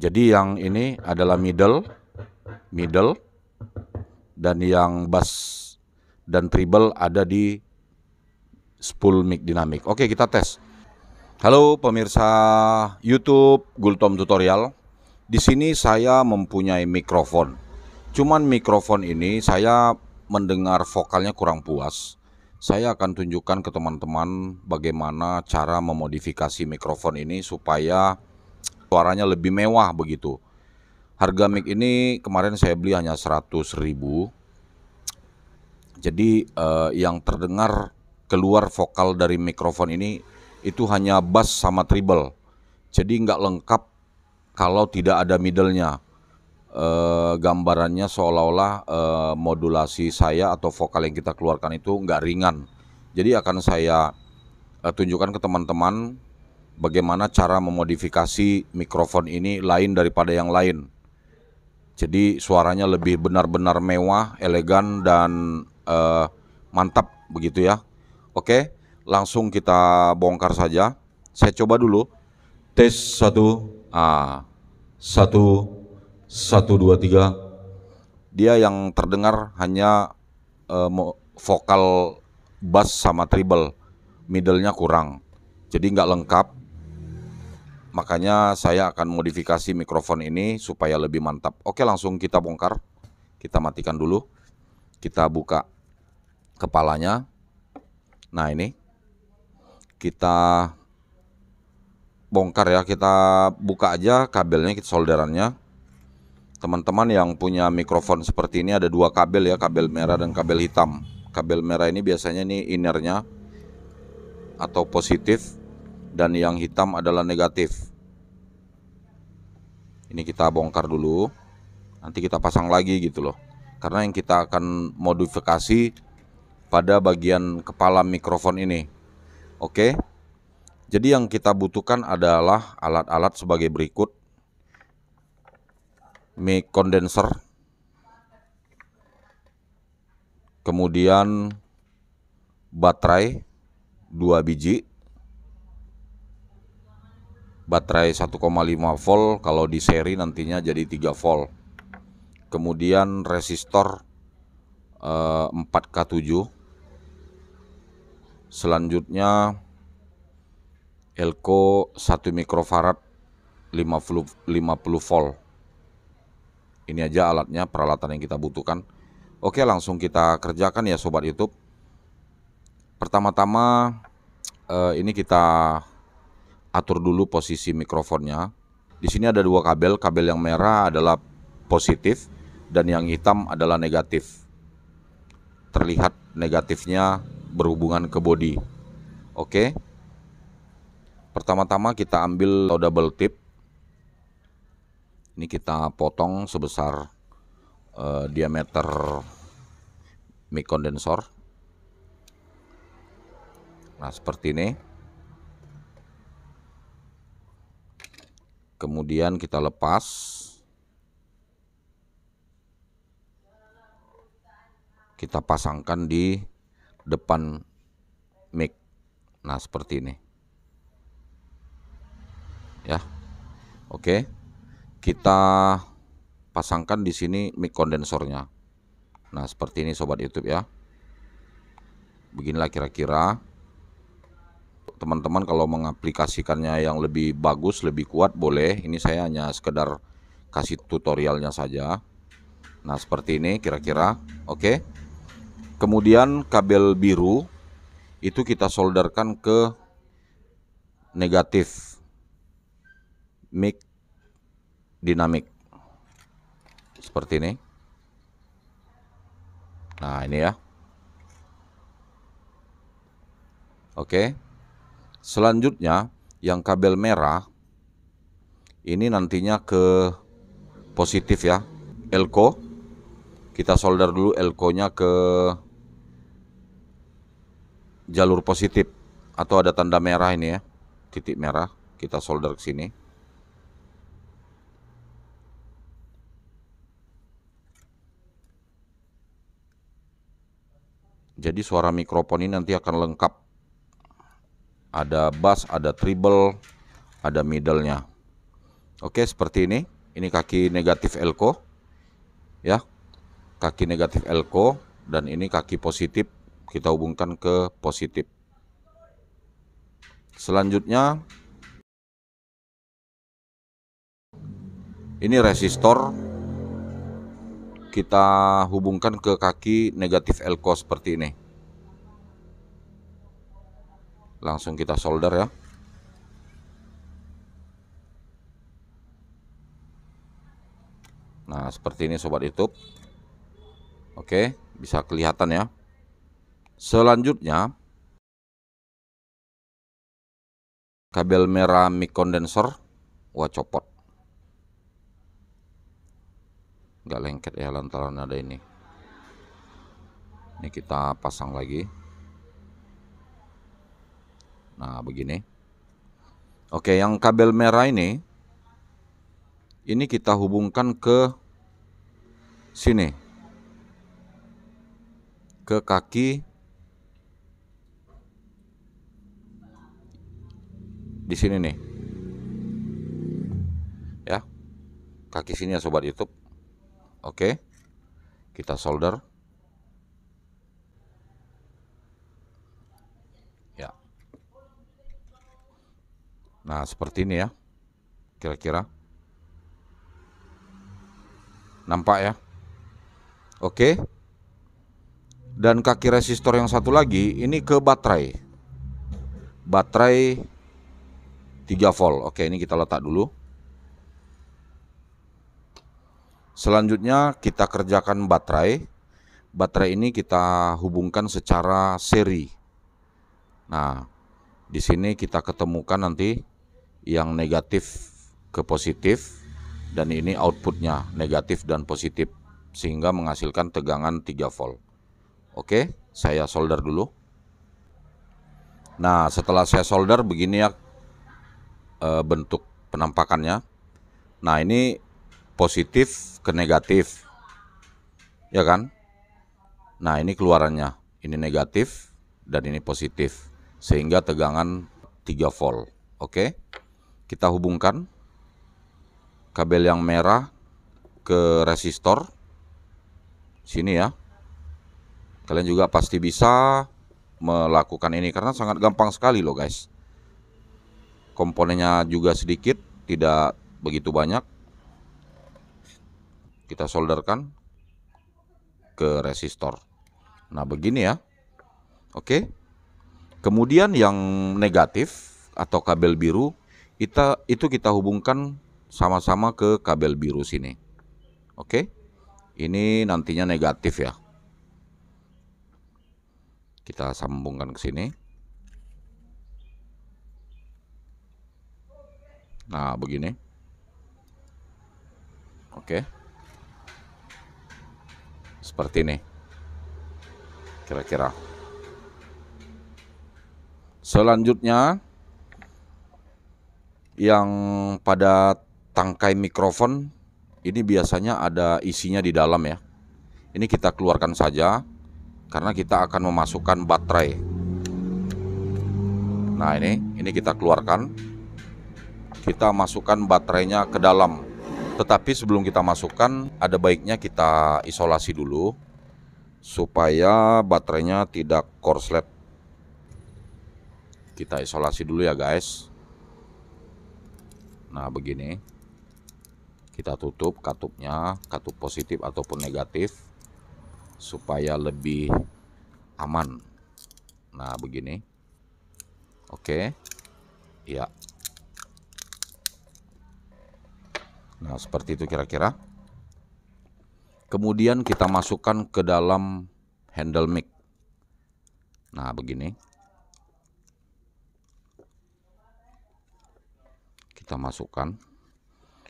Jadi yang ini adalah middle, middle, dan yang bass dan treble ada di spool mic dynamic. Oke, kita tes. Halo pemirsa YouTube Gultom Tutorial. Di sini saya mempunyai mikrofon. Cuman mikrofon ini saya mendengar vokalnya kurang puas. Saya akan tunjukkan ke teman-teman bagaimana cara memodifikasi mikrofon ini supaya suaranya lebih mewah begitu. Harga mic ini kemarin saya beli hanya 100 ribu. Jadi eh, yang terdengar keluar vokal dari mikrofon ini itu hanya bass sama treble. Jadi nggak lengkap kalau tidak ada middlenya. Eh, gambarannya seolah-olah eh, modulasi saya atau vokal yang kita keluarkan itu nggak ringan. Jadi akan saya eh, tunjukkan ke teman-teman bagaimana cara memodifikasi mikrofon ini lain daripada yang lain. Jadi suaranya lebih benar-benar mewah, elegan dan uh, mantap begitu ya. Oke, langsung kita bongkar saja. Saya coba dulu. Tes satu, ah satu, satu dua tiga. Dia yang terdengar hanya uh, vokal bass sama treble, middlenya kurang. Jadi nggak lengkap Makanya saya akan modifikasi mikrofon ini supaya lebih mantap. Oke, langsung kita bongkar. Kita matikan dulu. Kita buka kepalanya. Nah, ini. Kita bongkar ya, kita buka aja kabelnya, kita solderannya. Teman-teman yang punya mikrofon seperti ini ada dua kabel ya, kabel merah dan kabel hitam. Kabel merah ini biasanya ini innernya atau positif dan yang hitam adalah negatif. Ini kita bongkar dulu. Nanti kita pasang lagi gitu loh. Karena yang kita akan modifikasi pada bagian kepala mikrofon ini. Oke. Jadi yang kita butuhkan adalah alat-alat sebagai berikut. Mic condenser. Kemudian baterai 2 biji baterai 1,5 volt kalau di seri nantinya jadi 3 volt kemudian resistor eh, 4K7 selanjutnya elko 1 mikrofarad 50 50 volt ini aja alatnya peralatan yang kita butuhkan oke langsung kita kerjakan ya sobat YouTube pertama-tama eh, ini kita atur dulu posisi mikrofonnya. Di sini ada dua kabel, kabel yang merah adalah positif dan yang hitam adalah negatif. Terlihat negatifnya berhubungan ke body. Oke. Pertama-tama kita ambil double tip. Ini kita potong sebesar uh, diameter mic kondensor. Nah, seperti ini. kemudian kita lepas kita pasangkan di depan mic nah seperti ini ya oke kita pasangkan di sini mic kondensornya nah seperti ini sobat YouTube ya beginilah kira-kira teman-teman kalau mengaplikasikannya yang lebih bagus lebih kuat boleh ini saya hanya sekedar kasih tutorialnya saja nah seperti ini kira-kira oke okay. kemudian kabel biru itu kita solderkan ke negatif mic dinamik seperti ini nah ini ya Oke. Okay. Selanjutnya yang kabel merah ini nantinya ke positif ya. Elko kita solder dulu elkonya ke jalur positif atau ada tanda merah ini ya. Titik merah kita solder ke sini. Jadi suara mikrofon ini nanti akan lengkap ada bass, ada treble, ada middle-nya. Oke, seperti ini. Ini kaki negatif elko. Ya. Kaki negatif elko dan ini kaki positif kita hubungkan ke positif. Selanjutnya ini resistor kita hubungkan ke kaki negatif elko seperti ini langsung kita solder ya nah seperti ini sobat youtube oke bisa kelihatan ya selanjutnya kabel merah mic condenser wah copot nggak lengket ya lantaran ada ini ini kita pasang lagi Nah, begini. Oke, yang kabel merah ini ini kita hubungkan ke sini. Ke kaki di sini nih. Ya. Kaki sini ya sobat YouTube. Oke. Kita solder. Nah, seperti ini ya. Kira-kira. Nampak ya? Oke. Dan kaki resistor yang satu lagi ini ke baterai. Baterai 3 volt. Oke, ini kita letak dulu. Selanjutnya kita kerjakan baterai. Baterai ini kita hubungkan secara seri. Nah, di sini kita ketemukan nanti yang negatif ke positif dan ini outputnya negatif dan positif sehingga menghasilkan tegangan 3 volt. Oke, saya solder dulu. Nah, setelah saya solder begini ya e, bentuk penampakannya. Nah, ini positif ke negatif. Ya kan? Nah, ini keluarannya. Ini negatif dan ini positif sehingga tegangan 3 volt. Oke? kita hubungkan kabel yang merah ke resistor sini ya kalian juga pasti bisa melakukan ini karena sangat gampang sekali loh guys komponennya juga sedikit tidak begitu banyak kita solderkan ke resistor nah begini ya oke kemudian yang negatif atau kabel biru kita itu kita hubungkan sama-sama ke kabel biru sini. Oke. Ini nantinya negatif ya. Kita sambungkan ke sini. Nah, begini. Oke. Seperti ini. Kira-kira. Selanjutnya, yang pada tangkai mikrofon ini biasanya ada isinya di dalam ya. Ini kita keluarkan saja karena kita akan memasukkan baterai. Nah, ini ini kita keluarkan. Kita masukkan baterainya ke dalam. Tetapi sebelum kita masukkan, ada baiknya kita isolasi dulu supaya baterainya tidak korslet. Kita isolasi dulu ya, guys. Nah, begini. Kita tutup katupnya, katup positif ataupun negatif supaya lebih aman. Nah, begini. Oke. Ya. Nah, seperti itu kira-kira. Kemudian kita masukkan ke dalam handle mic. Nah, begini. kita masukkan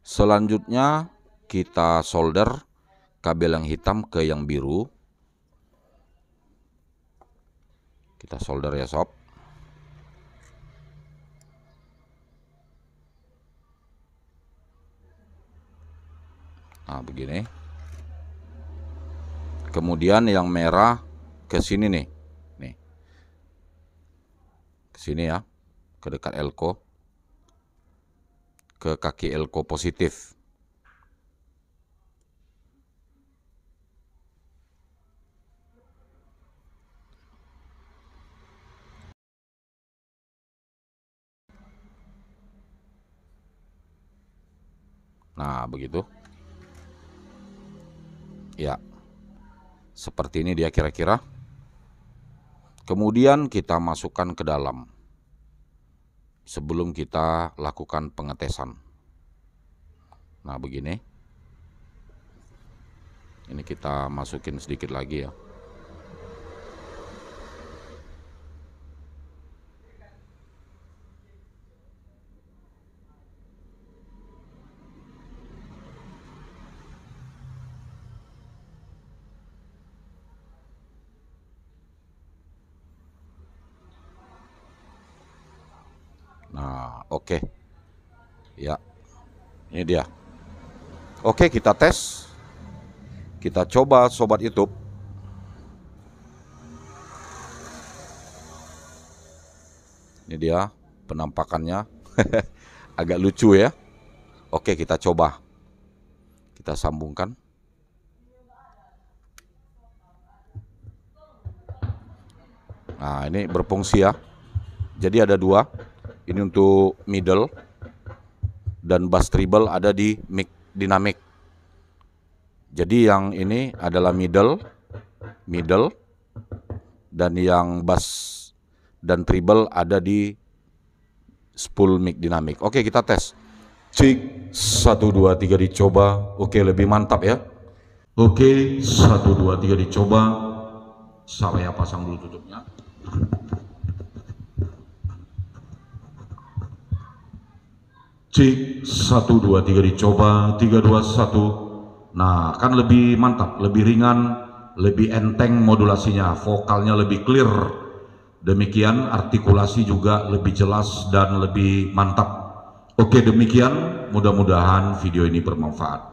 selanjutnya kita solder kabel yang hitam ke yang biru kita solder ya sob nah begini kemudian yang merah ke sini nih nih ke sini ya ke dekat elko ke kaki elko positif. Nah, begitu. Ya. Seperti ini dia kira-kira. Kemudian kita masukkan ke dalam sebelum kita lakukan pengetesan. Nah, begini. Ini kita masukin sedikit lagi ya. Oke. Ya. Ini dia. Oke, kita tes. Kita coba sobat YouTube. Ini dia penampakannya. Agak lucu ya. Oke, kita coba. Kita sambungkan. Nah, ini berfungsi ya. Jadi ada dua ini untuk middle dan bass treble ada di mic dynamic jadi yang ini adalah middle middle dan yang bass dan treble ada di spool mic dynamic oke kita tes cik 1 2 3 dicoba oke lebih mantap ya oke 1 2 3 dicoba saya pasang dulu tutupnya C satu dua tiga dicoba tiga dua satu, Nah, kan lebih mantap, lebih ringan, lebih enteng modulasinya, vokalnya lebih clear. Demikian artikulasi juga lebih jelas dan lebih mantap. Oke, demikian mudah-mudahan video ini bermanfaat.